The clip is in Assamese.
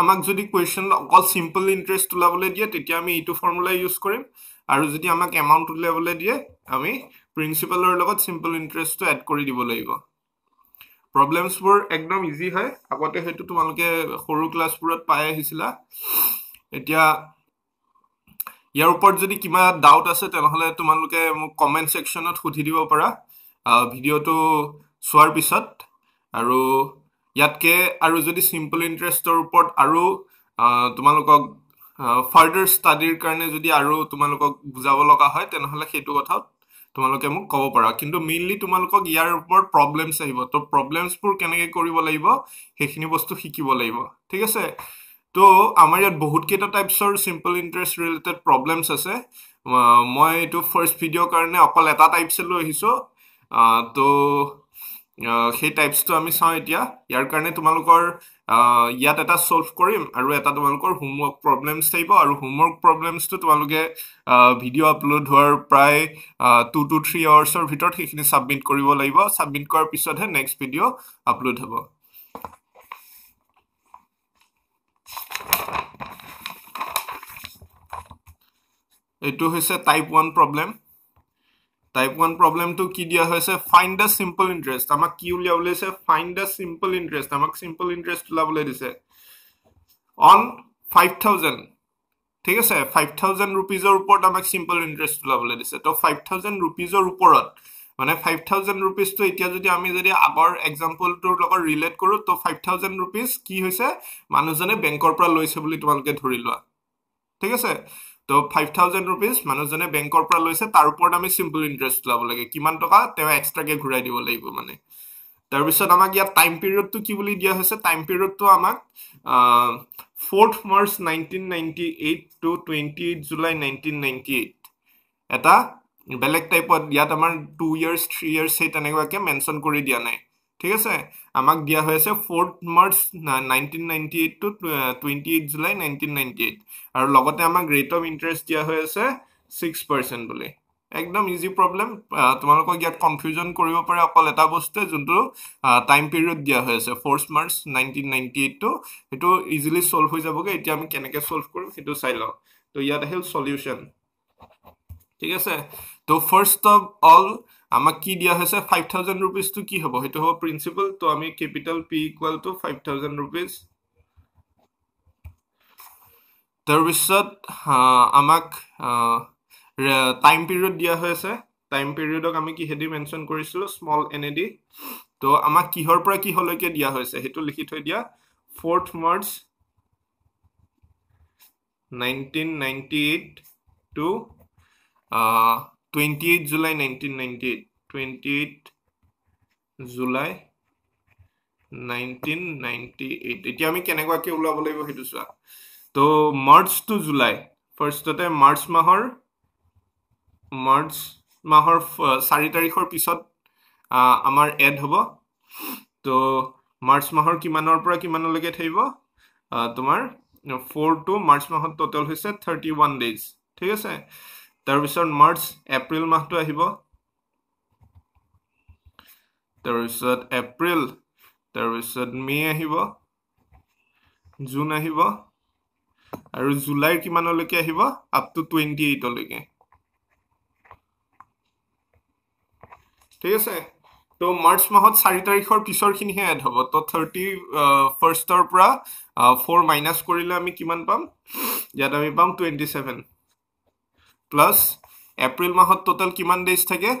আমাক যদি কুৱেশ্যন অকল চিম্পল ইণ্টাৰেষ্ট ওলাবলৈ দিয়ে তেতিয়া আমি এইটো ফৰ্মুলা ইউজ কৰিম আৰু যদি আমাক এমাউণ্ট উলিয়াবলৈ দিয়ে আমি প্ৰিন্সিপালৰ লগত চিম্পল ইণ্টাৰেষ্টটো এড কৰি দিব লাগিব প্ৰব্লেমছবোৰ একদম ইজি হয় আগতে সেইটো তোমালোকে সৰু ক্লাছবোৰত পাই আহিছিলা এতিয়া ইয়াৰ ওপৰত যদি কিবা ডাউট আছে তেনেহ'লে তোমালোকে মোক কমেণ্ট ছেকশ্যনত সুধি দিব পাৰা ভিডিঅ'টো চোৱাৰ পিছত আৰু ইয়াতকে আৰু যদি চিম্পল ইণ্টাৰেষ্টৰ ওপৰত আৰু তোমালোকক ফাৰ্ডাৰ ষ্টাডিৰ কাৰণে যদি আৰু তোমালোকক বুজাব লগা হয় তেনেহ'লে সেইটো কথা তোমালোকে মোক ক'ব পাৰা কিন্তু মেইনলি তোমালোকক ইয়াৰ ওপৰত প্ৰব্লেমছ আহিব ত' প্ৰব্লেমছবোৰ কেনেকৈ কৰিব লাগিব সেইখিনি বস্তু শিকিব লাগিব ঠিক আছে ত' আমাৰ ইয়াত বহুতকেইটা টাইপছৰ চিম্পল ইণ্টাৰেষ্ট ৰিলেটেড প্ৰব্লেমছ আছে মই এইটো ফাৰ্ষ্ট ভিডিঅ'ৰ কাৰণে অকল এটা টাইপছে লৈ আহিছোঁ ত' সেই টাইপছটো আমি চাওঁ এতিয়া ইয়াৰ কাৰণে তোমালোকৰ ইয়াত এটা চল্ভ কৰিম আৰু এটা তোমালোকৰ হোমৱৰ্ক প্ৰব্লেমছ থাকিব আৰু হোমৱৰ্ক প্ৰব্লেমছটো তোমালোকে ভিডিঅ' আপলোড হোৱাৰ প্ৰায় টু টু থ্ৰী আৱাৰ্ছৰ ভিতৰত সেইখিনি ছাবমিট কৰিব লাগিব ছাবমিট কৰাৰ পিছতহে নেক্সট ভিডিঅ' আপলোড হ'ব এইটো হৈছে type one problem type one প্ৰব্লেমটো কি দিয়া হৈছে ফাইণ্ড দ্য চিম্পল ইণ্টাৰেষ্ট আমাক কি উলিয়াবলৈ দিছে ফাইণ্ড দ্য চিম্পল ইণ্টাৰেষ্ট আমাক চিম্পল ইণ্টাৰেষ্ট ওলাবলৈ দিছে অন ফাইভ থাউজেণ্ড ঠিক আছে ফাইভ থাউজেণ্ড ৰুপিজৰ ওপৰত আমাক চিম্পল ইণ্টাৰেষ্ট ওলাবলৈ দিছে ত' ফাইভ থাউজেণ্ড ৰুপিজৰ ওপৰত মানে ফাইভ থাউজেণ্ড ৰুপিজটো এতিয়া যদি আমি যদি আগৰ এক্সাম্পলটোৰ লগত ৰিলেট কৰোঁ ত' ফাইভ থাউজেণ্ড ৰুপিজ কি হৈছে মানুহজনে বেংকৰ পৰা লৈছে বুলি তোমালোকে ধৰি লোৱা ঠিক আছে তো ফাইভ থাউজেণ্ড ৰুপিজ মানুহজনে বেংকৰ পৰা লৈছে তাৰ ওপৰত আমি চিম্পল ইণ্টাৰেষ্ট ল'ব লাগে কিমান টকা তেওঁ এক্সট্ৰাকে ঘূৰাই দিব লাগিব মানে তাৰপিছত আমাক ইয়াত টাইম পিৰিয়ডটো কি বুলি দিয়া হৈছে টাইম পিৰিয়ডটো আমাক fourth March nineteen ninety eight to twenty eight July nineteen ninety eight এটা বেলেগ টাইপত ইয়াত আমাৰ টু ইয়াৰ্ছ থ্ৰী ইয়াৰ্ছ সেই তেনেকুৱাকৈ মেনশ্যন কৰি দিয়া নাই ঠিক আছে আমাক দিয়া হৈ আছে fourth March nineteen ninety eight to twenty eight July nineteen ninety eight আৰু লগতে আমাক ৰেট অফ ইণ্টাৰেষ্ট দিয়া হৈ আছে ছিক্স পাৰ্চেণ্ট বুলি একদম ইজি প্ৰব্লেম তোমালোকক ইয়াত কনফিউজন কৰিব পাৰে অকল এটা বস্তুৱে যোনটো টাইম পিৰিয়ড দিয়া হৈ আছে fourth March nineteen ninety two সেইটো ইজিলি চল্ভ হৈ যাবগৈ এতিয়া আমি কেনেকৈ চল্ভ কৰোঁ সেইটো চাই লওঁ ত' ইয়াত আহিল চলিউশ্যন ঠিক আছে ত' ফাৰ্ষ্ট অফ অল আমাক কি দিয়া হৈছে ফাইভ থাউজেণ্ড ৰুপিজটো কি হ'ব সেইটো হ'ব প্ৰিন্সিপাল তো আমি capital P equal to five thousand rupees তাৰপিছত আমাক টাইম পিৰিয়ড দিয়া হৈছে টাইম পিৰিয়ডক আমি কিহেদি মেনচন কৰিছিলোঁ স্মল এন এ ডি তো আমাক কিহৰ পৰা কিহলৈকে দিয়া হৈছে সেইটো লিখি থৈ দিয়া fourth March nineteen ninety eight to 28 July 1998 July 1998 এতিয়া আমি কেনেকুৱাকে ওলাব লাগিব সেইটো চোৱা তো মাৰ্চ টু জুলাই ফাৰ্ষ্টতে মাৰ্চ মাহৰ মাৰ্চ মাহৰ চাৰি তাৰিখৰ পিছত আমাৰ এড হ'ব তো মাৰ্চ মাহৰ কিমানৰ পৰা কিমানলৈকে থাকিব তোমাৰ ফ'ৰ টু মাৰ্চ মাহত টোটেল হৈছে থাৰ্টি ওৱান ডেইজ ঠিক আছে তাৰপিছত মাৰ্চ এপ্ৰিল মাহটো আহিব তাৰপিছত এপ্ৰিল তাৰপিছত মে আহিব জুন আহিব আৰু জুলাইৰ কিমানলৈকে আহিব আপ টু টুৱেণ্টি এইটলৈকে ঠিক আছে ত' মাৰ্চ মাহত চাৰি তাৰিখৰ পিছৰখিনিহে এড হ'ব ত' থাৰ্টি ফাৰ্ষ্টৰ পৰা ফ'ৰ মাইনাছ কৰিলে আমি কিমান পাম ইয়াত আমি পাম টুৱেণ্টি ছেভেন প্লাছ এপ্ৰিল মাহত টোটেল কিমান ডেইজ থাকে